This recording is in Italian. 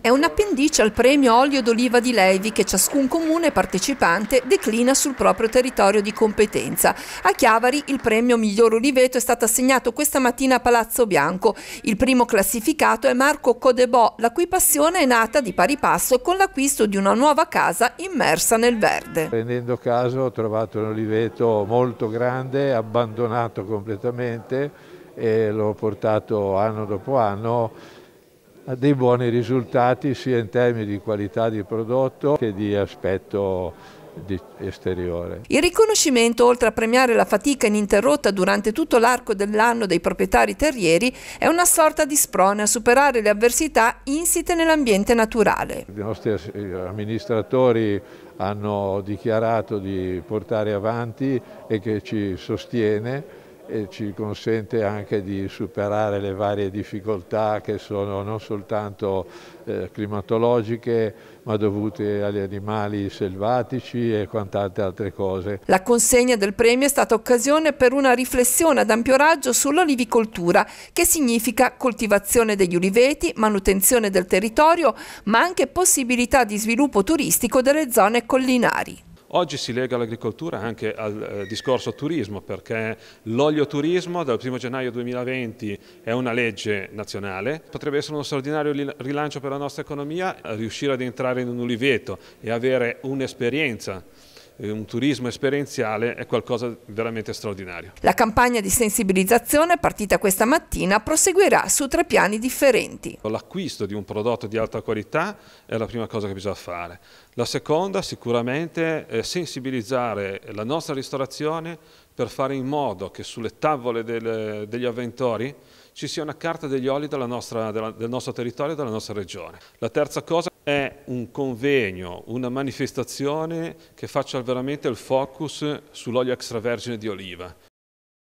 È un appendice al premio Olio d'oliva di Levi che ciascun comune partecipante declina sul proprio territorio di competenza. A Chiavari il premio miglior oliveto è stato assegnato questa mattina a Palazzo Bianco. Il primo classificato è Marco Codebò, la cui passione è nata di pari passo con l'acquisto di una nuova casa immersa nel verde. Prendendo caso ho trovato un oliveto molto grande, abbandonato completamente e l'ho portato anno dopo anno a dei buoni risultati sia in termini di qualità di prodotto che di aspetto esteriore. Il riconoscimento, oltre a premiare la fatica ininterrotta durante tutto l'arco dell'anno dei proprietari terrieri, è una sorta di sprone a superare le avversità insite nell'ambiente naturale. I nostri eh, amministratori hanno dichiarato di portare avanti e che ci sostiene e ci consente anche di superare le varie difficoltà che sono non soltanto eh, climatologiche ma dovute agli animali selvatici e quant'altre altre cose. La consegna del premio è stata occasione per una riflessione ad ampio raggio sull'olivicoltura che significa coltivazione degli uliveti, manutenzione del territorio ma anche possibilità di sviluppo turistico delle zone collinari. Oggi si lega l'agricoltura anche al eh, discorso turismo perché l'olio turismo dal 1 gennaio 2020 è una legge nazionale, potrebbe essere uno straordinario rilancio per la nostra economia riuscire ad entrare in un uliveto e avere un'esperienza eh, un turismo esperienziale è qualcosa di veramente straordinario. La campagna di sensibilizzazione partita questa mattina proseguirà su tre piani differenti. L'acquisto di un prodotto di alta qualità è la prima cosa che bisogna fare. La seconda sicuramente è sensibilizzare la nostra ristorazione per fare in modo che sulle tavole del, degli avventori ci sia una carta degli oli della nostra, della, del nostro territorio e della nostra regione. La terza cosa è un convegno, una manifestazione che faccia veramente il focus sull'olio extravergine di oliva.